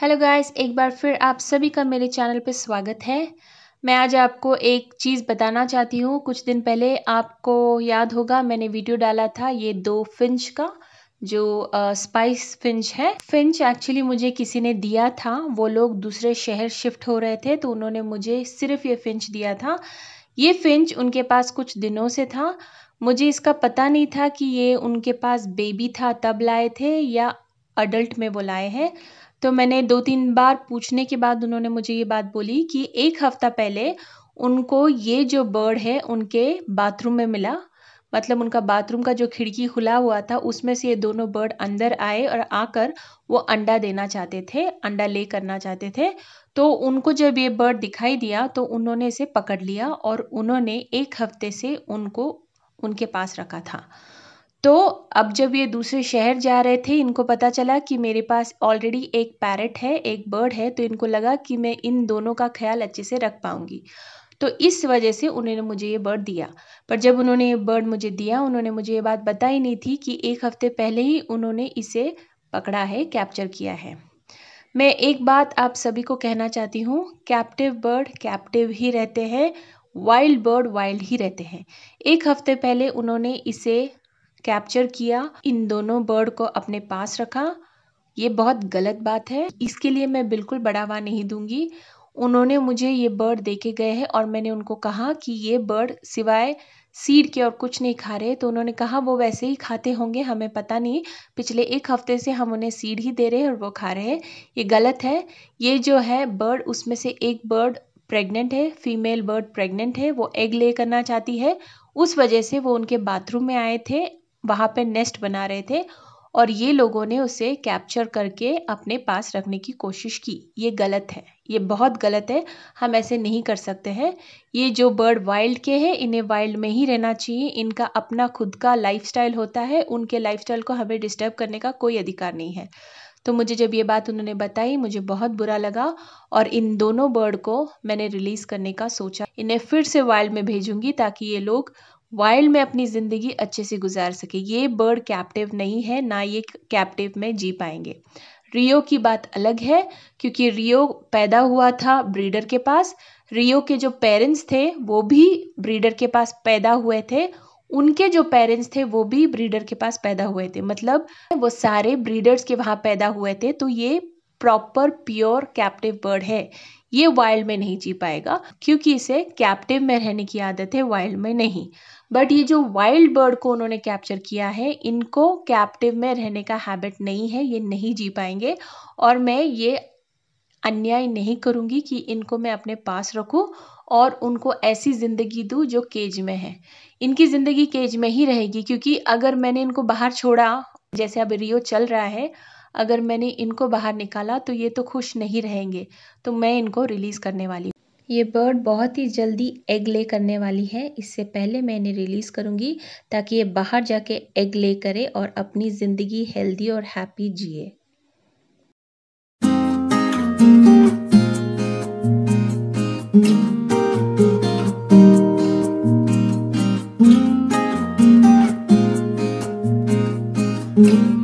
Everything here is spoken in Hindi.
हेलो गाइस एक बार फिर आप सभी का मेरे चैनल पर स्वागत है मैं आज आपको एक चीज़ बताना चाहती हूँ कुछ दिन पहले आपको याद होगा मैंने वीडियो डाला था ये दो फिंच का जो स्पाइस फिंच है फिंच एक्चुअली मुझे किसी ने दिया था वो लोग दूसरे शहर शिफ्ट हो रहे थे तो उन्होंने मुझे सिर्फ ये फिंच दिया था ये फिंच उनके पास कुछ दिनों से था मुझे इसका पता नहीं था कि ये उनके पास बेबी था तब लाए थे या अडल्ट में वो लाए हैं तो मैंने दो तीन बार पूछने के बाद उन्होंने मुझे ये बात बोली कि एक हफ़्ता पहले उनको ये जो बर्ड है उनके बाथरूम में मिला मतलब उनका बाथरूम का जो खिड़की खुला हुआ था उसमें से ये दोनों बर्ड अंदर आए और आकर वो अंडा देना चाहते थे अंडा ले करना चाहते थे तो उनको जब ये बर्ड दिखाई दिया तो उन्होंने इसे पकड़ लिया और उन्होंने एक हफ्ते से उनको उनके पास रखा था तो अब जब ये दूसरे शहर जा रहे थे इनको पता चला कि मेरे पास ऑलरेडी एक पैरेट है एक बर्ड है तो इनको लगा कि मैं इन दोनों का ख्याल अच्छे से रख पाऊँगी तो इस वजह से उन्होंने मुझे ये बर्ड दिया पर जब उन्होंने ये बर्ड मुझे दिया उन्होंने मुझे ये बात बताई नहीं थी कि एक हफ्ते पहले ही उन्होंने इसे पकड़ा है कैप्चर किया है मैं एक बात आप सभी को कहना चाहती हूँ कैप्टिव बर्ड कैप्टिव ही रहते हैं वाइल्ड बर्ड वाइल्ड ही रहते हैं एक हफ्ते पहले उन्होंने इसे कैप्चर किया इन दोनों बर्ड को अपने पास रखा ये बहुत गलत बात है इसके लिए मैं बिल्कुल बढ़ावा नहीं दूंगी उन्होंने मुझे ये बर्ड देखे गए हैं और मैंने उनको कहा कि ये बर्ड सिवाय सीड के और कुछ नहीं खा रहे तो उन्होंने कहा वो वैसे ही खाते होंगे हमें पता नहीं पिछले एक हफ्ते से हम उन्हें सीड ही दे रहे हैं और वो खा रहे हैं ये गलत है ये जो है बर्ड उसमें से एक बर्ड प्रेग्नेंट है फीमेल बर्ड प्रेग्नेंट है वो एग ले करना चाहती है उस वजह से वो उनके बाथरूम में आए थे वहाँ पर नेस्ट बना रहे थे और ये लोगों ने उसे कैप्चर करके अपने पास रखने की कोशिश की ये गलत है ये बहुत गलत है हम ऐसे नहीं कर सकते हैं ये जो बर्ड वाइल्ड के हैं इन्हें वाइल्ड में ही रहना चाहिए इनका अपना खुद का लाइफस्टाइल होता है उनके लाइफस्टाइल को हमें डिस्टर्ब करने का कोई अधिकार नहीं है तो मुझे जब ये बात उन्होंने बताई मुझे बहुत बुरा लगा और इन दोनों बर्ड को मैंने रिलीज़ करने का सोचा इन्हें फिर से वाइल्ड में भेजूंगी ताकि ये लोग वाइल्ड में अपनी ज़िंदगी अच्छे से गुजार सके ये बर्ड कैप्टिव नहीं है ना ये कैप्टिव में जी पाएंगे रियो की बात अलग है क्योंकि रियो पैदा हुआ था ब्रीडर के पास रियो के जो पेरेंट्स थे वो भी ब्रीडर के पास पैदा हुए थे उनके जो पेरेंट्स थे वो भी ब्रीडर के पास पैदा हुए थे मतलब वो सारे ब्रीडर्स के वहाँ पैदा हुए थे तो ये प्रॉपर प्योर कैप्टिव बर्ड है ये वाइल्ड में नहीं जी पाएगा क्योंकि इसे कैप्टिव में रहने की आदत है वाइल्ड में नहीं बट ये जो वाइल्ड बर्ड को उन्होंने कैप्चर किया है इनको कैप्टिव में रहने का हैबिट नहीं है ये नहीं जी पाएंगे और मैं ये अन्याय नहीं करूँगी कि इनको मैं अपने पास रखूँ और उनको ऐसी ज़िंदगी दूँ जो केज में है इनकी ज़िंदगी केज में ही रहेगी क्योंकि अगर मैंने इनको बाहर छोड़ा जैसे अब रियो चल रहा है अगर मैंने इनको बाहर निकाला तो ये तो खुश नहीं रहेंगे तो मैं इनको रिलीज़ करने वाली ये बर्ड बहुत ही जल्दी एग ले करने वाली है इससे पहले मैं इन्हें रिलीज़ करूँगी ताकि ये बाहर जाके एग ले करे और अपनी ज़िंदगी हेल्दी और हैप्पी जिए thank you